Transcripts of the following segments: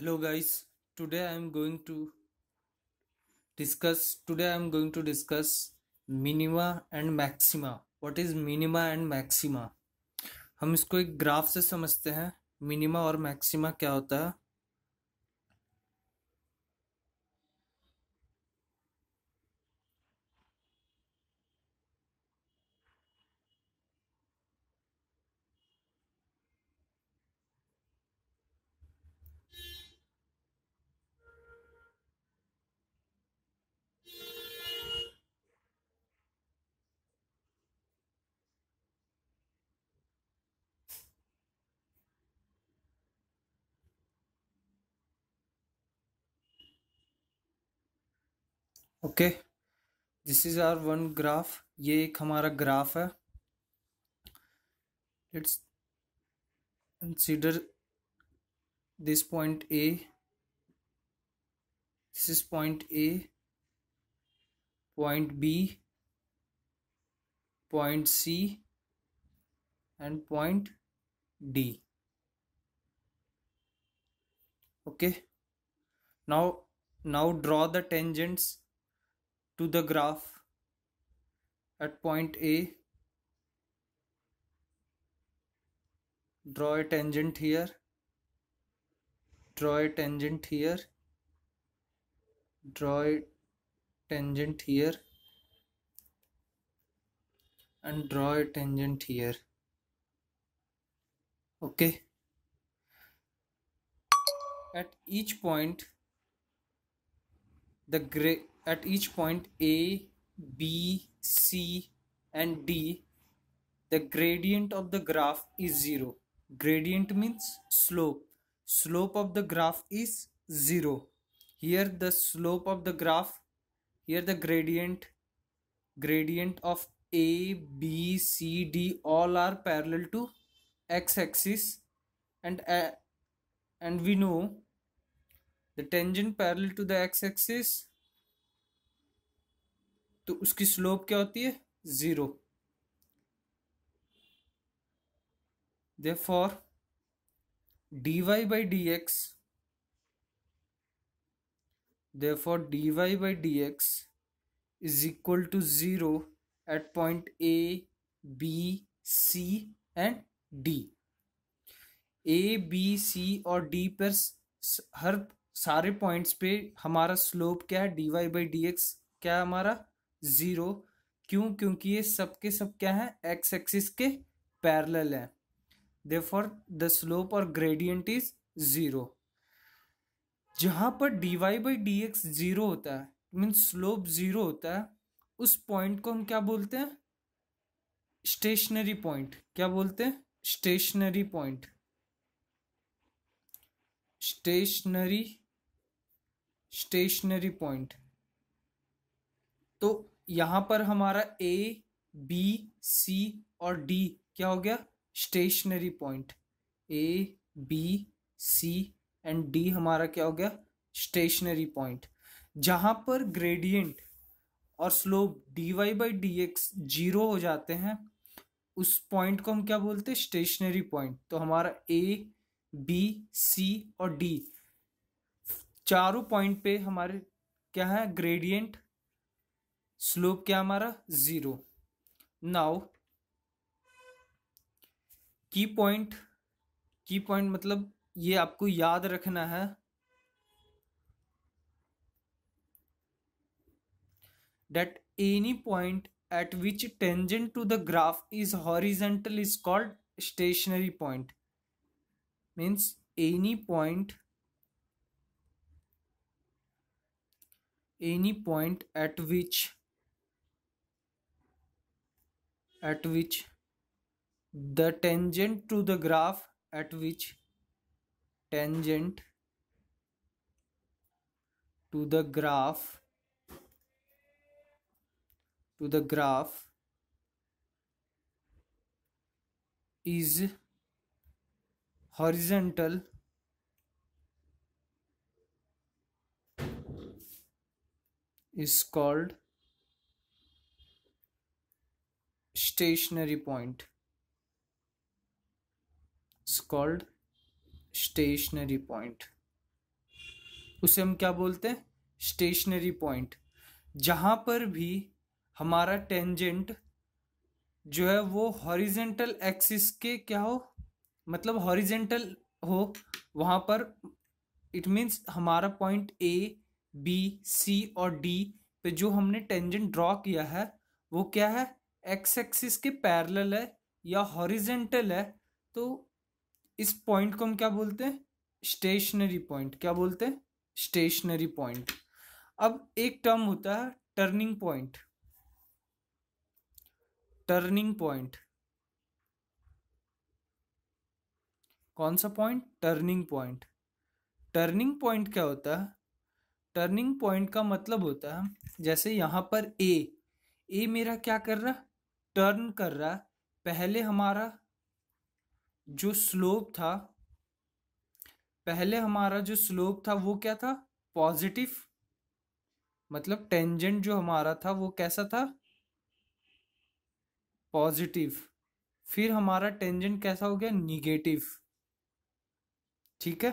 Hello guys today I am going to discuss today I am going to discuss minima and maxima what is minima and maxima हम इसको एक graph से समझते हैं minima और maxima क्या होता है okay this is our one graph ये एक हमारा ग्राफ है let's consider this point A this is point A point B point C and point D okay now now draw the tangents to the graph at point A. Draw a tangent here. Draw a tangent here. Draw a tangent here. And draw a tangent here. Okay. At each point, the gray at each point A, B, C and D, the gradient of the graph is 0. Gradient means slope. Slope of the graph is 0. Here the slope of the graph, here the gradient, gradient of A, B, C, D all are parallel to x-axis and uh, and we know the tangent parallel to the x-axis तो उसकी slope क्या होती है zero for D Y by D X therefore D Y by D X is equal to zero at point A B C and D A B C और D पर हर सारे points पे हमारा slope क्या है D Y by D X क्या है हमारा ज़ीरो क्यों क्योंकि ये सब के सब क्या है एक्स एक्सिस के पैरेलल है दे फॉर द स्लोप और ग्रेडियंट इज ज़ीरो जहां पर D Y by D X zero होता है मीन स्लोप ज़ीरो होता है उस पॉइंट को हम क्या बोलते हैं स्टेशनरी पॉइंट क्या बोलते हैं stationary point stationary stationary point तो यहां पर हमारा ए बी सी और डी क्या हो गया stationary point A B C and D हमारा क्या हो गया स्टेशनरी पॉइंट जहां पर ग्रेडियंट और slope D Y by D X zero हो जाते हैं उस पॉइंट को हम क्या बोलते हैं स्टेशनरी पॉइंट तो हमारा ए बी सी और डी चारों पॉइंट पे हमारे क्या है ग्रेडियंट स्लोप क्या हमारा zero now key point key point मतलब ये आपको याद रखना है that any point at which tangent to the graph is horizontal is called stationary point means any point any point at which at which the tangent to the graph at which tangent to the graph to the graph is horizontal is called stationary point it's called stationary point उसे हम क्या बोलते हैं stationary point जहाँ पर भी हमारा tangent जो है वो हॉरिजेंटल एक्सिस के क्या हो मतलब हॉरिजेंटल हो वहाँ पर इट मींस हमारा पॉइंट ए बी सी और डी पे जो हमने टेंजेंट ड्रॉ किया है वो क्या है एक्स एक्सिस के पैरेलल है या हॉरिजेंटल है तो इस पॉइंट को हम क्या बोलते हैं स्टेशनरी पॉइंट क्या बोलते हैं स्टेशनरी पॉइंट अब एक टर्म होता है टर्निंग पॉइंट टर्निंग पॉइंट कौन सा point turning point turning point क्या होता है टर्निंग पॉइंट का मतलब होता है जैसे यहां पर ए ए मेरा क्या कर रहा टर्न कर रहा है पहले हमारा जो स्लोप था पहले हमारा जो स्लोप था वो क्या था पॉजिटिव मतलब टेंजेंट जो हमारा था वो कैसा था पॉजिटिव फिर हमारा टेंजेंट कैसा हो गया निगेटिव ठीक है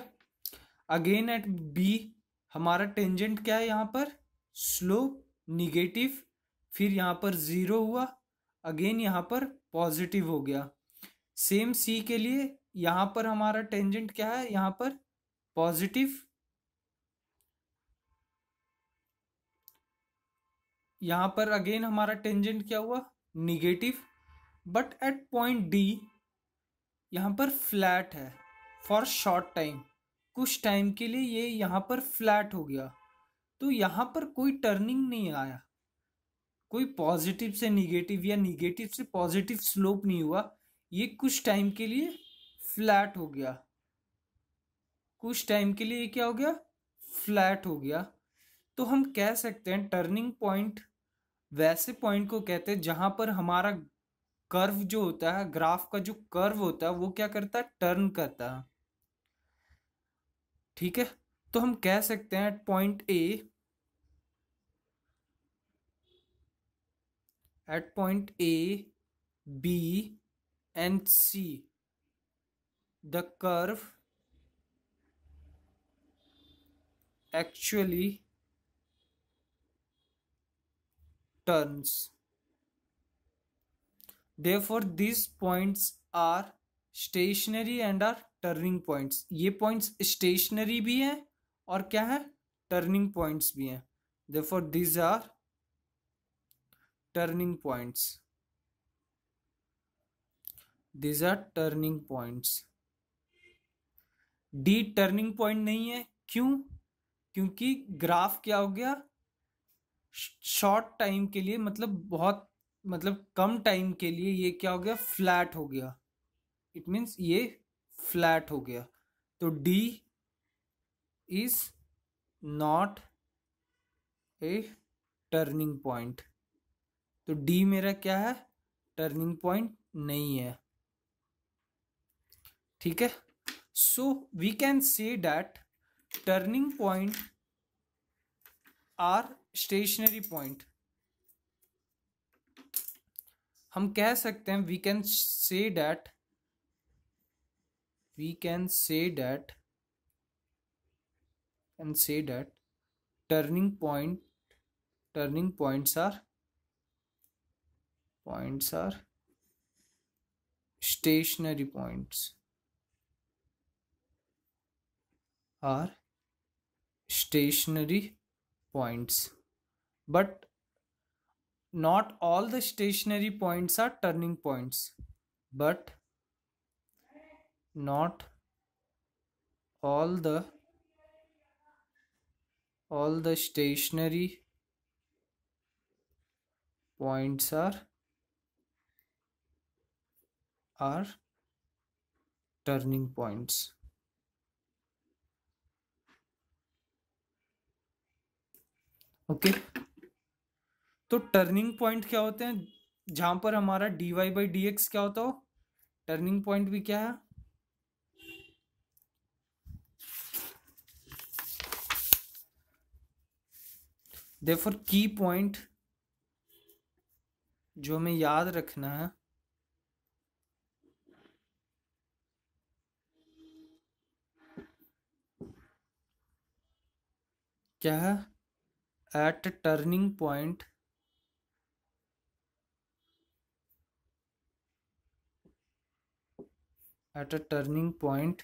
अगेन एट बी हमारा टेंजेंट क्या है यहाँ पर स्लोप निगेटिव फिर यहाँ पर ज़ीरो हुआ अगेन यहाँ पर पॉजिटिव हो गया सेम सी के लिए यहाँ पर हमारा टेंजेंट क्या है यहाँ पर पॉजिटिव यहाँ पर अगेन हमारा टेंजेंट क्या हुआ negative but at point D यहाँ पर फ्लैट है फॉर शॉर्ट टाइम कुछ टाइम के लिए ये यहाँ पर फ्लैट हो गया तो यहाँ पर कोई टर्निंग नहीं आया कोई पॉजिटिव से निगेटिव या निगेटिव से पॉजिटिव स्लोप नहीं हुआ ये कुछ टाइम के लिए फ्लैट हो गया कुछ टाइम के लिए क्या हो गया फ्लैट हो गया तो हम कह सकते हैं टर्निंग पॉइंट वैसे पॉइंट को कहते हैं जहां पर हमारा कर्व जो होता है ग्राफ का जो कर्व होता है वो क्या करता है टर्न करता है ठीक है तो हम कह सकते हैं at point A at point A, B and C. The curve actually turns. Therefore, these points are stationary and are turning points ये पॉइंट्स स्टेशनरी भी हैं और क्या है टर्निंग पॉइंट्स भी हैं therefore these are turning points these are turning points D turning point नहीं है क्यों क्योंकि ग्राफ क्या हो गया शॉर्ट टाइम के लिए मतलब बहुत मतलब कम टाइम के लिए ये क्या हो गया फ्लैट हो गया इट मीन्स ये फ्लैट हो गया तो D is not a turning point तो डी मेरा क्या है टर्निंग पॉइंट नहीं है ठीक है so we can say that turning point are stationary point हम कह सकते हैं we can say that we can say that can say that turning point turning points are points are stationary points are stationary points but not all the stationary points are turning points but not all the all the stationary points are are turning points. Okay okay. तो turning point क्या होते हैं जहां पर हमारा D Y by D X क्या होता हो टर्निंग पॉइंट भी क्या है देफर की पॉइंट जो हमें याद रखना है At a turning point, at a turning point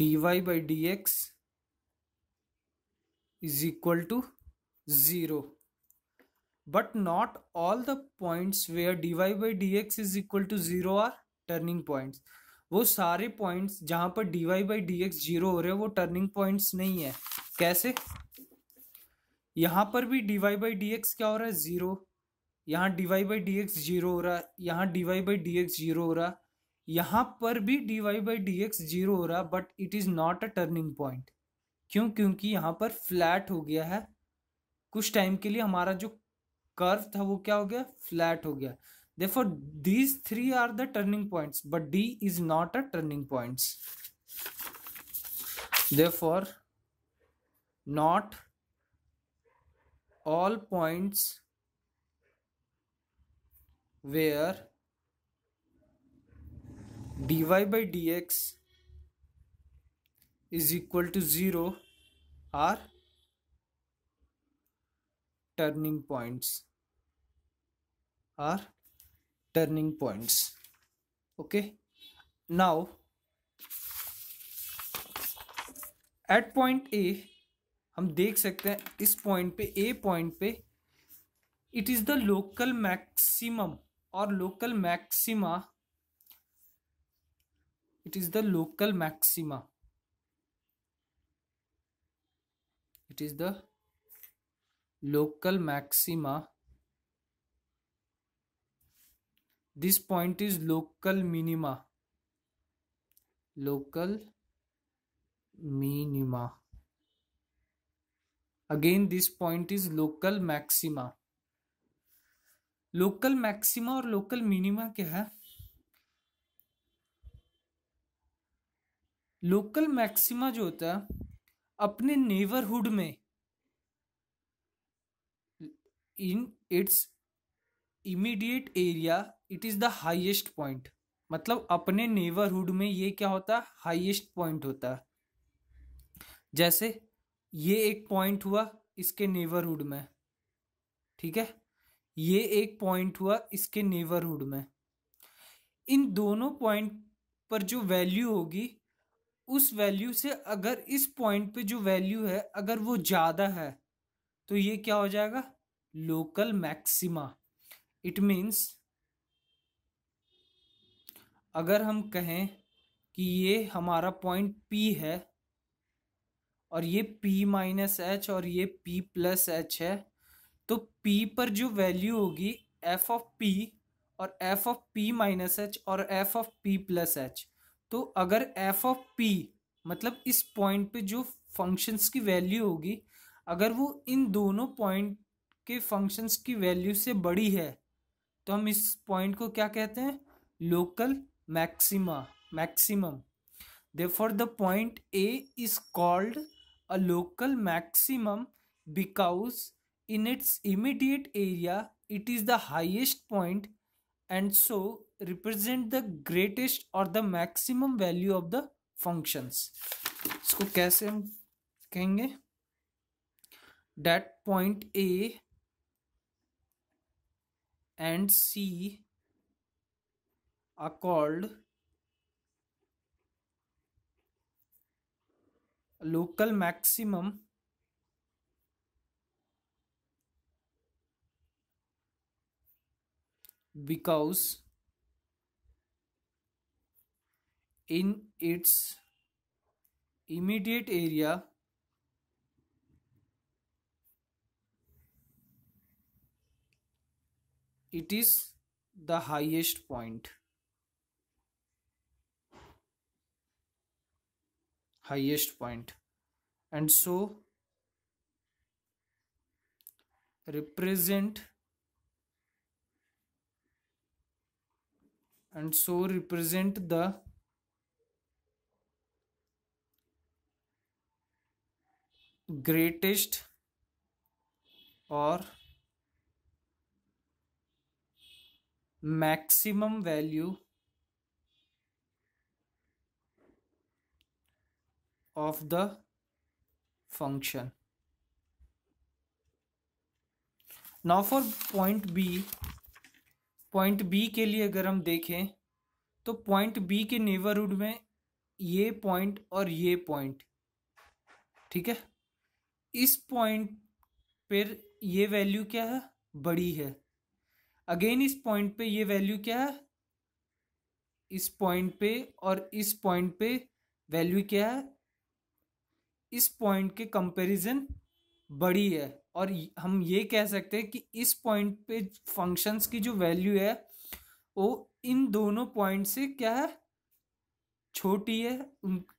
dy by dx is equal to 0 but not all the points where dy by dx is equal to 0 are turning points वो सारे पॉइंट्स जहाँ पर D Y by D X zero हो रहे हैं वो turning points नहीं है कैसे यहाँ पर भी D Y by D X क्या हो रहा है ज़ीरो यहाँ D Y by D X zero हो रहा है यहाँ D Y by D X zero हो रहा है यहाँ पर भी D Y by D X zero हो रहा है but it is not a turning point क्यों क्योंकि यहाँ पर फ्लैट हो गया है कुछ टाइम के लिए हमारा जो कर्व था वो क्या हो गया फ्लैट हो गया Therefore, these three are the turning points, but D is not a turning points. Therefore, not all points where dy by dx is equal to 0 are turning points are turning points okay now at point a हम देख सकते हैं इस point पे A point पे it is the local maximum और local maxima it is the local maxima it is the local maxima this point is local minima local minima again this point is local maxima local maxima और local minima क्या है local maxima जो होता है अपने neighbourhood में in its immediate area it is the highest point मतलब अपने नेबरहुड में ये क्या होता है हाइएस्ट पॉइंट होता है जैसे ये एक पॉइंट हुआ इसके नेबरहुड में ठीक है ये एक पॉइंट हुआ इसके नेबरहुड में इन दोनों पॉइंट पर जो वैल्यू होगी उस वैल्यू से अगर इस पॉइंट पे जो वैल्यू है अगर वो ज़्यादा है तो ये क्या हो जाएगा लोकल मैक्सिमा इट मीन्स अगर हम कहें कि ये हमारा पॉइंट पी है और ये पी माइनस एच और ये पी प्लस एच है तो पी पर जो वैल्यू होगी एफ ऑफ पी और F of P minus H और F of P plus H तो अगर एफ ऑफ पी मतलब इस पॉइंट पे जो फंक्शंस की वैल्यू होगी अगर वो इन दोनों पॉइंट के फंक्शंस की वैल्यू से बड़ी है तो हम इस पॉइंट को क्या कहते हैं local maxima maximum therefore the point A is called a local maximum because in its immediate area it is the highest point and so represent the greatest और the maximum value of the functions इसको कैसे हम कहेंगे that point A and C are called local maximum because in its immediate area it is the highest point highest point and so represent and so represent the greatest or maximum value of the function. Now for point B point B के लिए अगर हम देखें तो point B के neighbourhood में ये point और ये पॉइंट ठीक है इस पॉइंट पर ये वैल्यू क्या है बड़ी है अगेन इस पॉइंट पे ये वैल्यू क्या है इस पॉइंट पे और इस पॉइंट पे वैल्यू क्या है इस पॉइंट के कंपैरिजन बड़ी है और हम ये कह सकते हैं कि इस पॉइंट पे फंक्शंस की जो वैल्यू है वो इन दोनों पॉइंट से क्या है छोटी है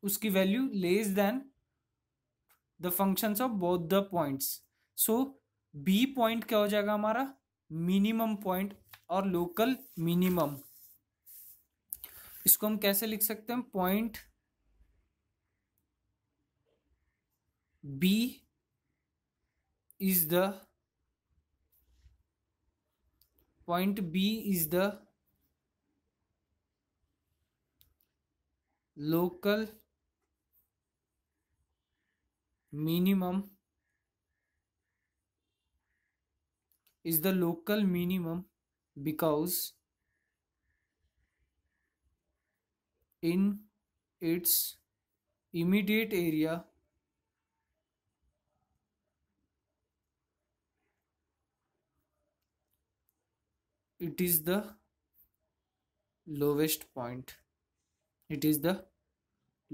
उसकी value less than the functions of both the points so B point क्या हो जाएगा हमारा मिनिमम पॉइंट और लोकल मिनिमम इसको हम कैसे लिख सकते हैं point B is the point B is the local minimum is the local minimum because in its immediate area it is the lowest point it is the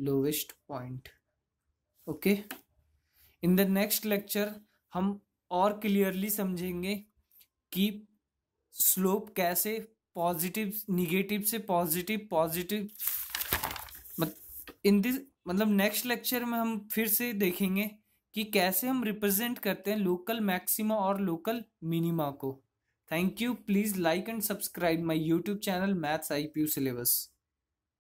lowest point okay in the next lecture हम और clearly समझेंगे कि slope कैसे positive negative से positive positive मत in this मतलब next lecture में हम फिर से देखेंगे कि कैसे हम रिप्रेजेंट करते हैं लोकल मैक्सिमा और लोकल मिनिमा को Thank you. Please like and subscribe my YouTube channel Maths IPU Syllabus.